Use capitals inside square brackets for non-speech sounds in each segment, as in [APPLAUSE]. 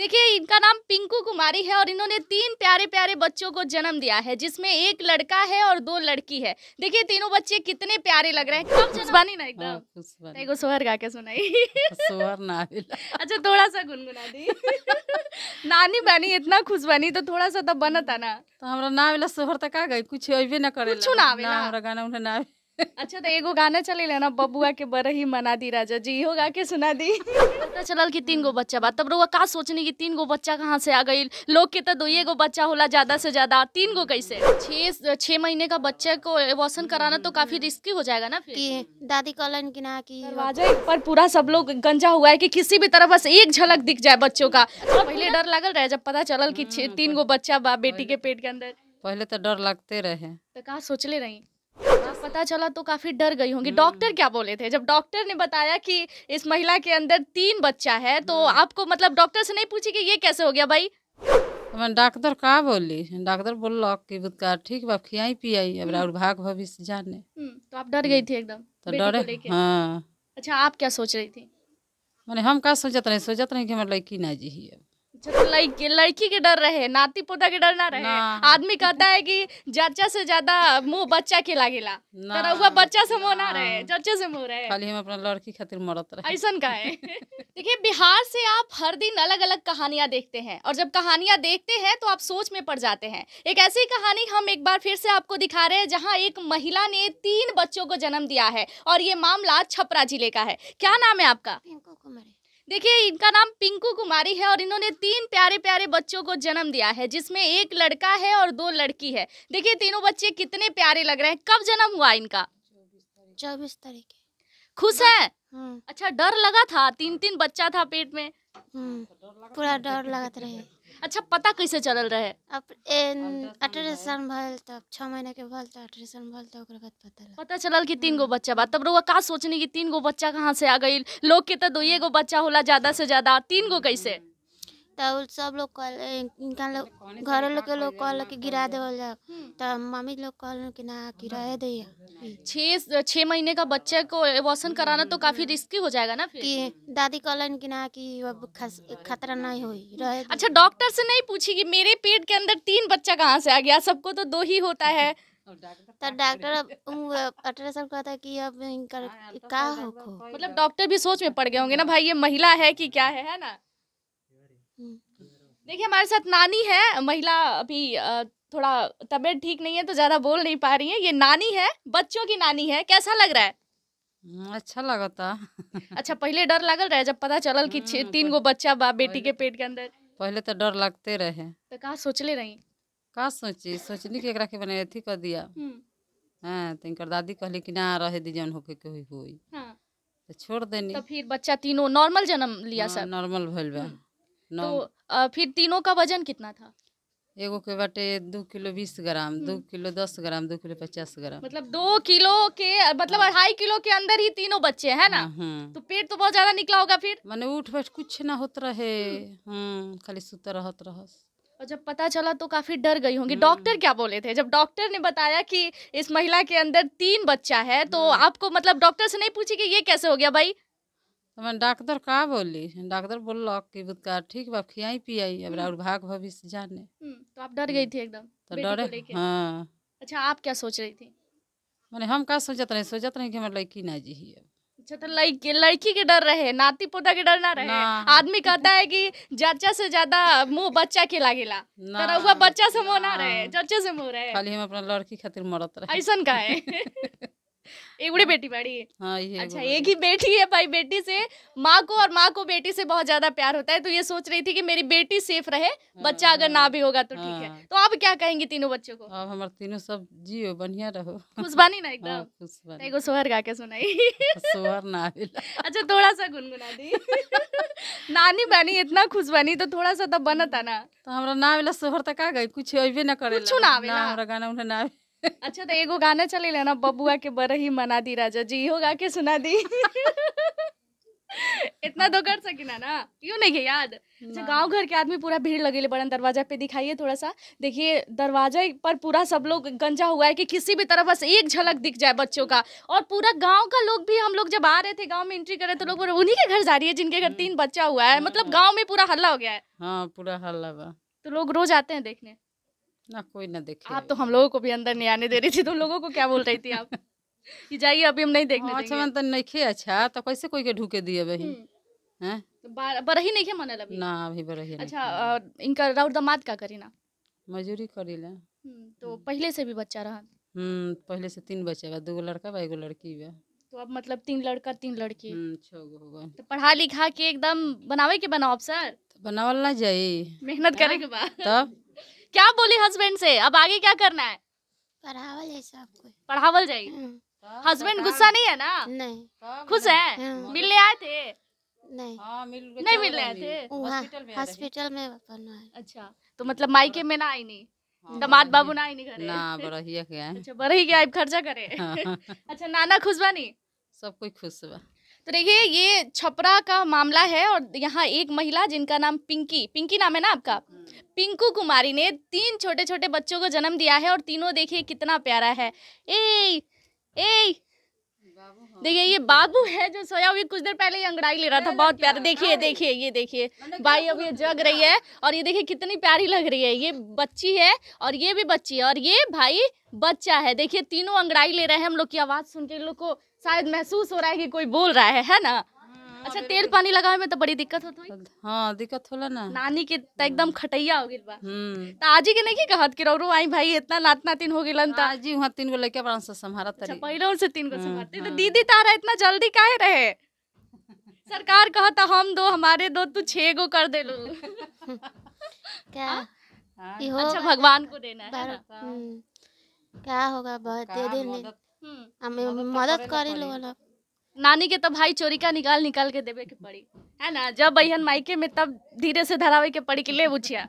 देखिए इनका नाम पिंकू कुमारी है और इन्होंने तीन प्यारे प्यारे बच्चों को जन्म दिया है जिसमें एक लड़का है और दो लड़की है देखिए तीनों बच्चे कितने प्यारे लग रहे हैं हाँ, ना एकदम हाँ, सोहर गा के सुनाई हाँ, ना अच्छा थोड़ा सा गुनगुना दी नानी बानी इतना खुशबानी तो थोड़ा सा तो बनता ना तो हमारा ना सोहर तक आ गई कुछ ना करे ना गाना उन्हें ना अच्छा तो एगो गाना चले लेना बबुआ के ही मना दी राजा जी हो गा के सुना दी पता चलल कि तीन गो बच्चा बा तब रउआ का सोचनी कि तीन गो बच्चा कहाँ से आ गई लोग के तो दो गो बच्चा होला ज्यादा से ज्यादा तीन गो कैसे छह छह महीने का बच्चे को एबॉर्शन कराना तो काफी रिस्की हो जाएगा ना फिर दादी कलन की ना की पर पूरा सब लोग गंजा हुआ है कि किसी भी तरह बस एक झलक दिख जाए बच्चों का पहले डर लागल रहे जब पता चलल की हाँ, तीन गो बच्चा बा बेटी के पेट के अंदर पहले तो डर लगते रहे तो कहा सोच ले रही हाँ, पता चला तो काफी डर गई होंगी डॉक्टर क्या बोले थे जब डॉक्टर ने बताया कि इस महिला के अंदर तीन बच्चा है तो हम्म। आपको मतलब डॉक्टर से नहीं पूछी कि ये कैसे हो गया भाई तो मैं डॉक्टर का बोली डॉक्टर बोल कि बुतकार ठीक बा खियाई पियाई अब और हम्म। भाग भविष्य जाने हम्म, तो आप डर गई थी एकदम तो डर हाँ अच्छा आप क्या सोच रही थी मैंने हम क्या सोचते नहीं सोचते नहीं कि हमारे लड़की ना जी लड़की लड़की के डर रहे नाती पोता के डर ना रहे आदमी कहता है कि जच्चा से ज्यादा मुंह बच्चा के लागेला हुआ बच्चा से मुंह ना रहे जच्चा से मुंह रहे खाली हम अपना लड़की खातिर मरत रहे ऐसा का है [LAUGHS] देखिए बिहार से आप हर दिन अलग अलग कहानियां देखते हैं और जब कहानियां देखते हैं तो आप सोच में पड़ जाते हैं एक ऐसी कहानी हम एक बार फिर से आपको दिखा रहे हैं जहाँ एक महिला ने तीन बच्चों को जन्म दिया है और ये मामला छपरा जिले का है क्या नाम है आपका देखिए इनका नाम पिंकू कुमारी है और इन्होंने तीन प्यारे प्यारे बच्चों को जन्म दिया है जिसमें एक लड़का है और दो लड़की है देखिए तीनों बच्चे कितने प्यारे लग रहे हैं कब जन्म हुआ इनका चौबीस तारीख खुश है हाँ। अच्छा डर लगा था तीन तीन बच्चा था पेट में हम्म, पूरा डर लगा रहे अच्छा पता कैसे चलल रहे अल्ट्रासाउंड भल तब छः के भल तो अल्ट्रासाउंड भल तो बाद पता चल पता चलल कि तीन गो हम्म। बच्चा बा तब रउआ का सोचने कि तीन गो बच्चा कहाँ से आ गई लोग के तो दो गो बच्चा होला ज़्यादा से ज़्यादा तीन गो कैसे हम्म। तब सब लोग इनका लोग घर लोग के लोग कहल कि गिरा देवल जा हम्म। तब मम्मी लोग कहल कि ना कि हम्म। दे छः छः महीने का बच्चे को एबॉर्शन कराना तो काफ़ी रिस्की हम्म। हो जाएगा ना फिर कि दादी कहलन कि ना कि अब खतरा नहीं हुई रहे अच्छा डॉक्टर से नहीं पूछी कि मेरे पेट के अंदर तीन बच्चा कहाँ से आ गया सबको तो दो ही होता है तो डॉक्टर अल्ट्रासाउंड कहता है कि अब इनका हाँ, हाँ, तो का हो मतलब डॉक्टर भी सोच में पड़ गए होंगे ना भाई ये महिला है कि क्या है है ना देखिए हमारे साथ नानी है महिला अभी थोड़ा तबीयत ठीक नहीं है तो ज़्यादा बोल नहीं पा रही है ये नानी है बच्चों की नानी है कैसा लग रहा है हम्म, अच्छा लगा था अच्छा पहले डर लगल है जब पता चल कि हम्म, तीन गो बच्चा बा बेटी के पेट के अंदर पहले तो डर लगते रहे तो कहा ले रही कहा सोची सोचनी कि एक के बने अथी कर दिया हम्म। हाँ तो इनकर दादी कहली कि ना रहे दी जन होके के हाँ। तो छोड़ देनी तो फिर बच्चा तीनों नॉर्मल जन्म लिया हाँ, सर नॉर्मल भल बा तो फिर तीनों का वजन कितना था एगो के बटे दो किलो बीस ग्राम दो हम्म। किलो दस ग्राम दो किलो पचास ग्राम मतलब दो किलो के मतलब हाँ। अढ़ाई किलो के अंदर ही तीनों बच्चे है ना हाँ, हाँ। तो पेट तो बहुत ज्यादा निकला होगा फिर मैंने उठ बैठ कुछ ना होता रहे हम्म। हम्म, खाली सुत रहत रहस और जब पता चला तो काफी डर गई होंगी डॉक्टर क्या बोले थे जब डॉक्टर ने बताया कि इस महिला के अंदर तीन बच्चा है तो आपको मतलब डॉक्टर से नहीं पूछी कि ये कैसे हो गया भाई तो मैं डाक्टर का बोली डाक्टर बोल कि बुदकार ठीक बाप खियाई पियाई अब और हम्म। भाग भविष्य जाने हम्म, तो आप डर गई हम्म। थी एकदम तो डर हाँ अच्छा आप क्या सोच रही थी मैंने हम का सोचते रहे सोचते रहे कि हमारे लड़की ना जी है अच्छा तो लड़की लड़की के डर रहे नाती पोता के डर ना रहे आदमी कहता है कि जच्चा से ज्यादा मुंह बच्चा के लागेला तरह बच्चा से मुंह ना रहे जच्चा से मुंह रहे खाली हम अपना लड़की खातिर मरत रहे ऐसा का है [LAUGHS] एक बड़ी बेटी बड़ी है हाँ, ये अच्छा एक ही बेटी है भाई बेटी से माँ को और माँ को बेटी से बहुत ज्यादा प्यार होता है तो ये सोच रही थी कि मेरी बेटी सेफ रहे बच्चा हाँ, अगर ना भी होगा तो ठीक है हाँ। तो आप क्या कहेंगे तीनों बच्चों को अब हमारे तीनों सब जियो बढ़िया रहो खुशबानी ना हाँ, एकदम एगो सोहर गा के सुनाई सोहर ना अच्छा थोड़ा सा गुनगुना दी नानी बनी इतना खुश तो थोड़ा सा तो बनता ना तो हमारा ना आवेला सोहर तक आ गई कुछ अभी ना करे कुछ ना हमारा गाना उन्हें ना अच्छा तो एगो गाना चले लेना बबुआ के ही मना दी राजा जी हो गा के सुना दी इतना हाँ। तो कर सकी ना क्यों नहीं है याद अच्छा गांव घर के आदमी पूरा भीड़ लगे ले बड़न दरवाजा पे दिखाइए थोड़ा सा देखिए दरवाजा पर पूरा सब लोग गंजा हुआ है कि किसी भी तरफ बस एक झलक दिख जाए बच्चों का और पूरा गांव का लोग भी हम लोग जब आ रहे थे गांव में एंट्री कर रहे तो लोग उन्हीं के घर जा रही है जिनके घर हम्म। तीन बच्चा हुआ है मतलब हम्म। गाँव में पूरा हल्ला हो गया है हाँ पूरा हल्ला हुआ तो लोग रोज आते हैं देखने ना कोई ना देखे आप तो हम लोगों को भी अंदर नहीं आने दे रही थी तो लोगों को क्या बोल रही थी आप [LAUGHS] कि जाइए अभी हम नहीं देखने हाँ, अच्छा मन तो नहीं खे अच्छा तो कैसे कोई के ढूके दिए बही हम्म। तो बरही नहीं खे मन अभी ना अभी बरही अच्छा इनका राउर दामाद का करी ना मजूरी करी ला हम्म, तो पहले से भी बच्चा रहा हम्म पहले से तीन बच्चे बा दो लड़का बा एगो लड़की बा तो अब मतलब तीन लड़का तीन लड़की हम्म, तो पढ़ा लिखा के एकदम बनावे के बनाओ अब सर तो बनावल ना जाई मेहनत करे के हाँ, बाद तब क्या बोली हस्बैंड से अब आगे क्या करना है पढ़ावल है सबको पढ़ावल जाएगी हस्बैंड हम्म। हाँ, गुस्सा नहीं है ना नहीं हाँ, खुश है हाँ। मिलने आए थे नहीं आ, मिल नहीं मिलने आए थे हॉस्पिटल में अच्छा तो मतलब मायके में ना आई नहीं दमाद तो बाबू ना आई नहीं ना बड़ा ही क्या है [LAUGHS] अच्छा ही क्या खर्चा करे [LAUGHS] अच्छा नाना खुश बा सब कोई खुश बा तो देखिए ये छपरा का मामला है और यहाँ एक महिला जिनका नाम पिंकी पिंकी नाम है ना आपका हम्म। पिंकू कुमारी ने तीन छोटे छोटे बच्चों को जन्म दिया है और तीनों देखिए कितना प्यारा है ए ए हाँ। देखिए ये बाबू है जो सोया हुई कुछ देर पहले ये अंगड़ाई ले रहा था बहुत प्यारा देखिए हाँ। देखिए ये देखिए भाई अब ये जग रही हाँ। है और ये देखिए कितनी प्यारी लग रही है ये बच्ची है और ये भी बच्ची है और ये भाई बच्चा है देखिए तीनों अंगड़ाई ले रहे हैं हम लोग की आवाज़ सुन के लोग को शायद महसूस हो रहा है कि कोई बोल रहा है है ना हाँ, अच्छा तेल पानी लगावे में तो बड़ी दिक्कत होती है हाँ दिक्कत होला ना नानी के तो एकदम हम्म। खटैया हो गई बा हम्म। त तो आजी के नहीं कहत कि रौरो आई भाई इतना नात तीन हो गेलन त आजी वहां तीन गो लइका बड़ा से संभारा अच्छा, तरी अच्छा पहिले से तीन गो हम्म, संभारते तो हाँ। दीदी तारा इतना जल्दी काहे रहे [LAUGHS] सरकार कहता हम दो हमारे दो तू छह गो कर दे लो [LAUGHS] क्या हाँ? अच्छा भगवान को देना है क्या होगा बहुत दे दे हम्म। मदद नानी के तब तो भाई चोरी का निकाल निकाल के देवे के पड़ी है ना जब बहन माइके में तब धीरे से धरावे के पड़ी के ले बुझिया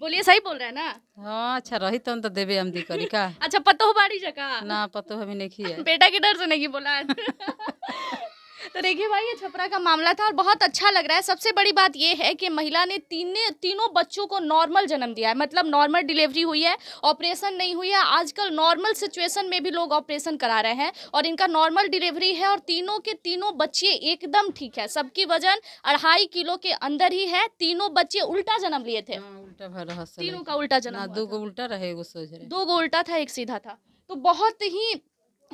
बोलिए सही बोल रहे हैं ना हाँ अच्छा रही तो तो देवे हम दी करी का [LAUGHS] अच्छा पतो हो बाड़ी जगह ना पतो हमें नहीं किया बेटा के डर से नहीं बोला [LAUGHS] [LAUGHS] तो देखिए भाई ये छपरा का मामला था और बहुत अच्छा लग रहा है सबसे बड़ी बात यह है कि महिला ने तीन तीनों बच्चों को नॉर्मल जन्म दिया है मतलब नॉर्मल डिलीवरी हुई है ऑपरेशन नहीं हुई है आजकल नॉर्मल सिचुएशन में भी लोग ऑपरेशन करा रहे हैं और इनका नॉर्मल डिलीवरी है और तीनों के तीनों बच्चे एकदम ठीक है सबकी वजन अढ़ाई किलो के अंदर ही है तीनों बच्चे उल्टा जन्म लिए थे हाँ, तीनों का उल्टा जन्म हाँ, दो गो उल्टा रहे दो गो उल्टा था एक सीधा था तो बहुत ही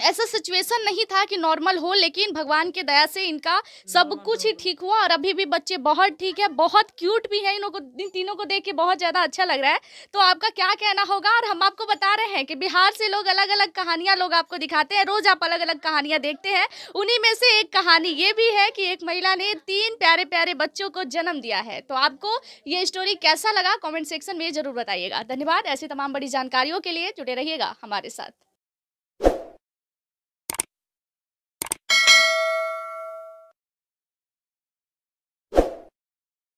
ऐसा सिचुएशन नहीं था कि नॉर्मल हो लेकिन भगवान के दया से इनका हाँ, सब कुछ ही ठीक हुआ और अभी भी बच्चे बहुत ठीक है बहुत क्यूट भी है इनों को इन तीनों को देख के बहुत ज़्यादा अच्छा लग रहा है तो आपका क्या कहना होगा और हम आपको बता रहे हैं कि बिहार से लोग अलग अलग कहानियाँ लोग आपको दिखाते हैं रोज़ आप अलग अलग कहानियाँ देखते हैं उन्हीं में से एक कहानी ये भी है कि एक महिला ने तीन प्यारे प्यारे बच्चों को जन्म दिया है तो आपको ये स्टोरी कैसा लगा कॉमेंट सेक्शन में ज़रूर बताइएगा धन्यवाद ऐसी तमाम बड़ी जानकारियों के लिए जुड़े रहिएगा हमारे साथ